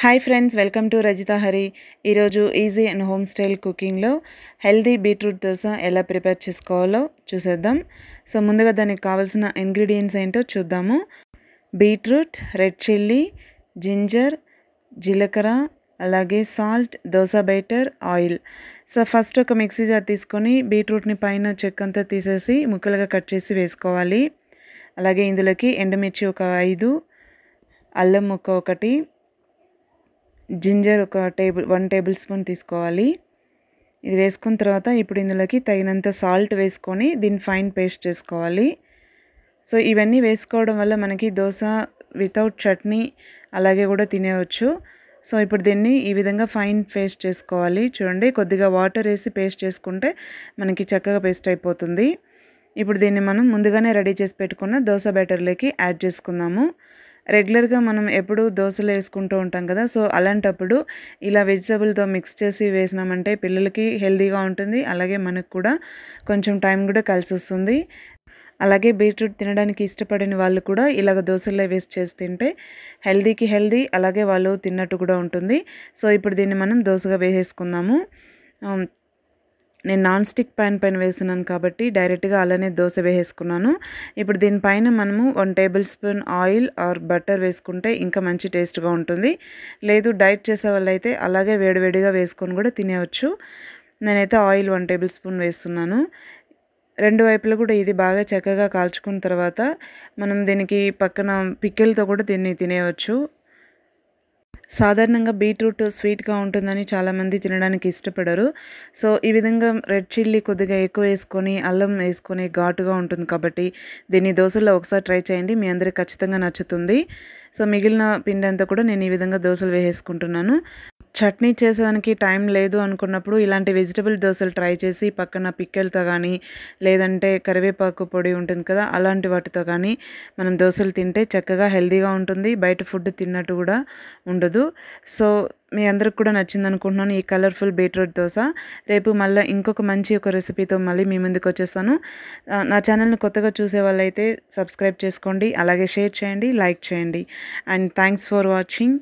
hi friends welcome to Rajitha Hari ఈరోజు easy and home style కుకింగ్లో healthy beetroot dosa ఎలా prepare చేసుకోవాలో చూసేద్దాం సో ముందుగా దానికి కావాల్సిన ఇంగ్రీడియంట్స్ ఏంటో చూద్దాము బీట్రూట్ రెడ్ చిల్లీ జింజర్ జీలకర్ర అలాగే salt dosa batter oil so first ఒక మిక్సీ జార్ తీసుకొని బీట్రూట్ని పైన చెక్కంతా అంతా తీసేసి ముక్కలుగా కట్ చేసి వేసుకోవాలి అలాగే ఇందులోకి ఎండుమిర్చి ఒక ఐదు అల్లం ముక్క ఒకటి జింజర్ ఒక టేబుల్ వన్ టేబుల్ స్పూన్ తీసుకోవాలి ఇది వేసుకున్న తర్వాత ఇప్పుడు ఇందులోకి తగినంత సాల్ట్ వేసుకొని దీన్ని ఫైన్ పేస్ట్ చేసుకోవాలి సో ఇవన్నీ వేసుకోవడం వల్ల మనకి దోశ వితౌట్ చట్నీ అలాగే కూడా తినేవచ్చు సో ఇప్పుడు దీన్ని ఈ విధంగా ఫైన్ పేస్ట్ చేసుకోవాలి చూడండి కొద్దిగా వాటర్ వేసి పేస్ట్ చేసుకుంటే మనకి చక్కగా పేస్ట్ అయిపోతుంది ఇప్పుడు దీన్ని మనం ముందుగానే రెడీ చేసి పెట్టుకున్న దోశ బ్యాటర్లోకి యాడ్ చేసుకుందాము రెగ్యులర్గా మనం ఎప్పుడూ దోశలు వేసుకుంటూ ఉంటాం కదా సో అలాంటప్పుడు ఇలా వెజిటబుల్తో మిక్స్ చేసి వేసినామంటే పిల్లలకి హెల్దీగా ఉంటుంది అలాగే మనకు కూడా కొంచెం టైం కూడా కలిసి వస్తుంది అలాగే బీట్రూట్ తినడానికి ఇష్టపడిన వాళ్ళు కూడా ఇలాగ దోశల్లో వేసి చేసి తింటే హెల్దీకి హెల్దీ అలాగే వాళ్ళు తిన్నట్టు కూడా ఉంటుంది సో ఇప్పుడు దీన్ని మనం దోశగా వేసేసుకుందాము నేను నాన్ స్టిక్ ప్యాన్ పైన వేస్తున్నాను కాబట్టి డైరెక్ట్గా అలానే దోశ వేసేసుకున్నాను ఇప్పుడు దీనిపైన మనము one tablespoon oil or butter వేసుకుంటే ఇంకా మంచి టేస్ట్గా ఉంటుంది లేదు డైట్ చేసే వాళ్ళైతే అలాగే వేడివేడిగా వేసుకొని కూడా తినేవచ్చు నేనైతే ఆయిల్ వన్ టేబుల్ స్పూన్ వేస్తున్నాను రెండు వైపులు కూడా ఇది బాగా చక్కగా కాల్చుకున్న తర్వాత మనం దీనికి పక్కన పిక్కెలతో కూడా దీన్ని తినేయవచ్చు సాధారణంగా బీట్రూట్ స్వీట్గా ఉంటుందని చాలామంది తినడానికి ఇష్టపడరు సో ఈ విధంగా రెడ్ చిల్లీ కొద్దిగా ఎక్కువ వేసుకొని అల్లం వేసుకొని ఘాటుగా ఉంటుంది కాబట్టి దీన్ని దోశల్లో ఒకసారి ట్రై చేయండి మీ అందరికి ఖచ్చితంగా నచ్చుతుంది సో మిగిలిన పిండి అంతా కూడా నేను ఈ విధంగా దోశలు వేసేసుకుంటున్నాను చట్నీ చేసేదానికి టైం లేదు అనుకున్నప్పుడు ఇలాంటి వెజిటబుల్ దోశలు ట్రై చేసి పక్కన పిక్కెలతో కానీ లేదంటే కరివేపాకు పొడి ఉంటుంది కదా అలాంటి వాటితో కానీ మనం దోశలు తింటే చక్కగా హెల్దీగా ఉంటుంది బయట ఫుడ్ తిన్నట్టు కూడా ఉండదు సో మీ అందరికి కూడా నచ్చింది అనుకుంటున్నాను ఈ కలర్ఫుల్ బీట్రూట్ దోశ రేపు మళ్ళీ ఇంకొక మంచి ఒక రెసిపీతో మళ్ళీ మీ ముందుకు వచ్చేస్తాను నా ఛానల్ని కొత్తగా చూసే వాళ్ళైతే సబ్స్క్రైబ్ చేసుకోండి అలాగే షేర్ చేయండి లైక్ చేయండి అండ్ థ్యాంక్స్ ఫర్ వాచింగ్